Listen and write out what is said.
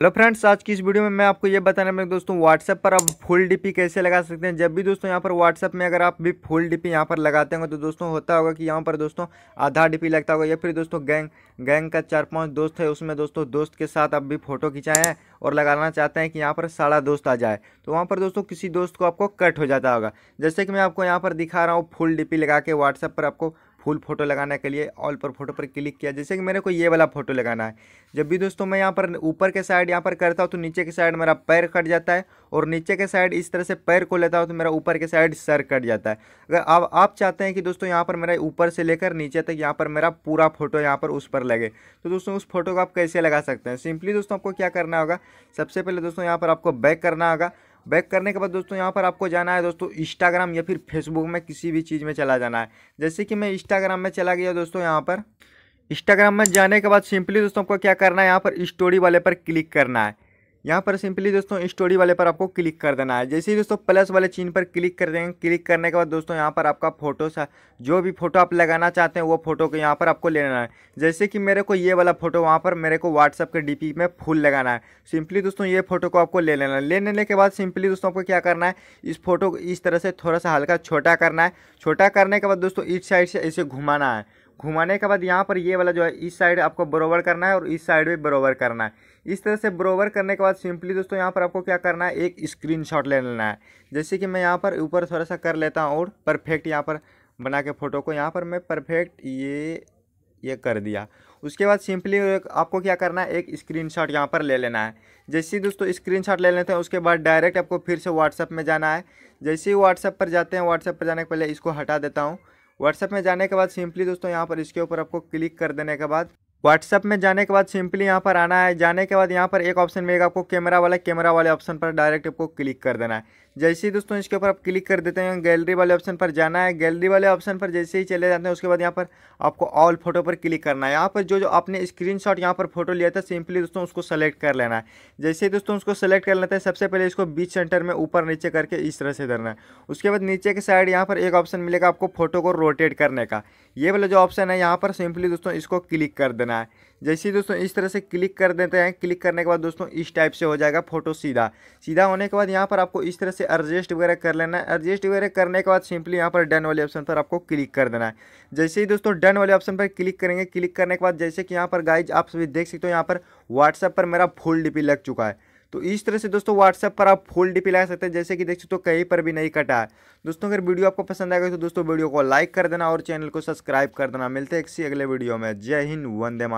hello friends आज की इस वीडियो में मैं आपको ये बताने में दोस्तों व्हाट्सएप पर आप फुल डीपी कैसे लगा सकते हैं जब भी दोस्तों यहाँ पर व्हाट्सएप में अगर आप भी फुल डीपी यहाँ पर लगाते होंगे तो दोस्तों होता होगा कि यहाँ पर दोस्तों आधा डीपी लगता होगा या फिर दोस्तों गैंग गैंग का चार पाँच दोस्त है उसमें दोस्तों दोस्त के साथ आप भी फोटो खिंचाएं और लगाना चाहते हैं कि यहाँ पर सारा दोस्त आ जाए तो वहाँ पर दोस्तों किसी दोस्त को आपको कट हो जाता होगा जैसे कि मैं आपको यहाँ पर दिखा रहा हूँ फुल डी लगा के व्हाट्सएप पर आपको फुल फोटो लगाने के लिए ऑल पर फोटो पर क्लिक किया जैसे कि मेरे को ये वाला फोटो लगाना है जब भी दोस्तों मैं यहाँ पर ऊपर के साइड यहाँ पर करता हूँ तो नीचे के साइड मेरा पैर कट जाता है और नीचे के साइड इस तरह से पैर को लेता हूँ तो मेरा ऊपर के साइड सर कट जाता है अगर अब आप चाहते हैं कि दोस्तों यहाँ पर मेरा ऊपर से लेकर नीचे तक यहाँ पर मेरा पूरा फोटो यहाँ पर उस पर लगे तो दोस्तों उस फोटो को आप कैसे लगा सकते हैं सिंपली दोस्तों आपको क्या करना होगा सबसे पहले दोस्तों यहाँ पर आपको बैक करना होगा बैक करने के बाद दोस्तों यहाँ पर आपको जाना है दोस्तों इंस्टाग्राम या फिर फेसबुक में किसी भी चीज़ में चला जाना है जैसे कि मैं इंस्टाग्राम में चला गया दोस्तों यहाँ पर इंस्टाग्राम में जाने के बाद सिंपली दोस्तों आपको क्या करना है यहाँ पर स्टोरी वाले पर क्लिक करना है यहाँ पर सिंपली दोस्तों स्टोरी वाले पर आपको क्लिक कर देना है जैसे ही दोस्तों प्लस वाले चीन पर क्लिक कर देंगे क्लिक करने के बाद दोस्तों यहाँ पर आपका फोटो सा जो भी फोटो आप लगाना चाहते हैं वो फोटो को यहाँ पर आपको लेना है जैसे कि मेरे को ये वाला फोटो वहाँ पर मेरे को व्हाट्सअप के डी में फूल लगाना है सिंपली दोस्तों ये फोटो को आपको ले लेना है ले लेने के बाद सिंपली दोस्तों आपको क्या करना है इस फोटो को इस तरह से थोड़ा सा हल्का छोटा करना है छोटा करने के बाद दोस्तों इस साइड से इसे घुमाना है घुमाने के बाद यहाँ पर ये वाला जो है इस साइड आपको बरोबर करना है और इस साइड भी बरोबर करना है इस तरह से बरोबर करने के बाद सिंपली दोस्तों यहाँ पर आपको क्या करना है एक स्क्रीनशॉट ले लेना है जैसे कि मैं यहाँ पर ऊपर थोड़ा सा कर लेता हूँ और परफेक्ट यहाँ पर बना के फ़ोटो को यहाँ पर मैं परफेक्ट ये ये कर दिया उसके बाद सिंपली आपको क्या करना है एक शॉट यहाँ पर ले लेना है जैसे ही दोस्तों शॉट ले लेते हैं उसके बाद डायरेक्ट आपको फिर से व्हाट्सअप में जाना है जैसे ही व्हाट्सअप पर जाते हैं व्हाट्सअप पर जाने के पहले इसको हटा देता हूँ व्हाट्सएप में जाने के बाद सिंपली दोस्तों यहाँ पर इसके ऊपर आपको क्लिक कर देने के बाद व्हाट्सएप में जाने के बाद सिंपली यहाँ पर आना है जाने के बाद यहाँ पर एक ऑप्शन मिलेगा आपको कैमरा वाला कैमरा वाले ऑप्शन पर डायरेक्ट आपको क्लिक कर देना है जैसे ही दोस्तों इसके ऊपर आप क्लिक कर देते हैं गैलरी वाले ऑप्शन पर जाना है गैलरी वाले ऑप्शन पर जैसे ही चले जाते हैं उसके बाद यहाँ पर आपको ऑल फोटो पर क्लिक करना है यहाँ पर जो जो आपने स्क्रीन शॉट यहाँ पर फोटो लिया था सिंपली दोस्तों उसको सेलेक्ट कर लेना है जैसे ही दोस्तों उसको सेलेक्ट कर लेते हैं सबसे पहले इसको बीच सेंटर में ऊपर नीचे करके इस तरह से धरना है उसके बाद नीचे के साइड यहाँ पर एक ऑप्शन मिलेगा आपको फोटो को रोटेट करने का ये वाला जो ऑप्शन है यहाँ पर सिंपली दोस्तों इसको क्लिक कर देना है जैसे ही दोस्तों इस तरह से क्लिक कर देते हैं क्लिक करने के बाद दोस्तों इस टाइप से हो जाएगा फोटो सीधा सीधा होने के बाद यहाँ पर आपको इस तरह से एडजस्ट वगैरह कर लेना है एडजस्ट वगैरह करने के बाद सिंपली यहाँ पर डन वाले ऑप्शन पर आपको क्लिक कर देना है जैसे ही दोस्तों डन वाले ऑप्शन पर क्लिक करेंगे क्लिक करने के बाद जैसे कि यहाँ पर गाइज आप सभी देख सकते हो यहाँ पर व्हाट्सएप पर मेरा फुल डी लग चुका है तो इस तरह से दोस्तों व्हाट्सएप पर आप फुल डीपी लगा सकते हैं जैसे कि देख सकते हो तो कहीं पर भी नहीं कटा है दोस्तों अगर वीडियो आपको पसंद आएगा तो दोस्तों वीडियो को लाइक कर देना और चैनल को सब्सक्राइब कर देना मिलते हैं इसी अगले वीडियो में जय हिंद वंदे